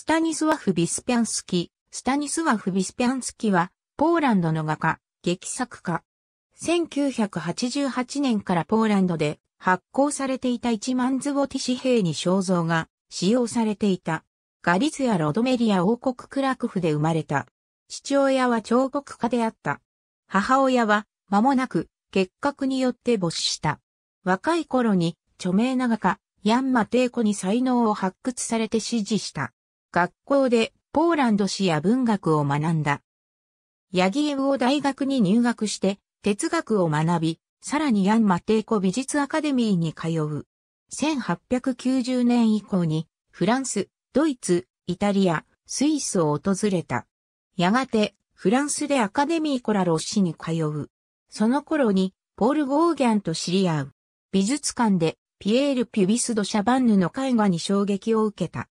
スタニスワフ・ビスピャンスキ。スタニスワフ・ビスピャンスキは、ポーランドの画家、劇作家。1988年からポーランドで発行されていた1万ズボティ紙幣に肖像が使用されていた。ガリツやロドメリア王国クラクフで生まれた。父親は彫刻家であった。母親は間もなく結核によって没した。若い頃に著名な画家、ヤンマ・テイコに才能を発掘されて支持した。学校でポーランド史や文学を学んだ。ヤギエウを大学に入学して哲学を学び、さらにヤンマテイコ美術アカデミーに通う。1890年以降にフランス、ドイツ、イタリア、スイスを訪れた。やがてフランスでアカデミーコラロッシに通う。その頃にポール・ゴーギャンと知り合う。美術館でピエール・ピュビス・ド・シャバンヌの絵画に衝撃を受けた。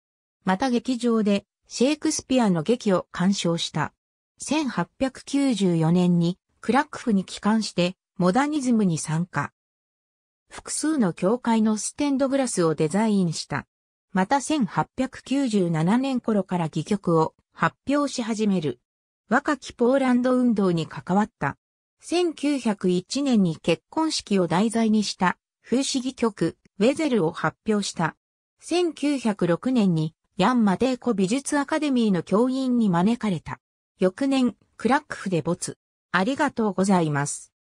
また劇場でシェイクスピアの劇を鑑賞した。1894年にクラックフに帰還してモダニズムに参加。複数の教会のステンドグラスをデザインした。また1897年頃から戯曲を発表し始める。若きポーランド運動に関わった。1901年に結婚式を題材にした風刺戯曲ウェゼルを発表した。1906年にヤンマ帝コ美術アカデミーの教員に招かれた。翌年、クラックフで没。ありがとうございます。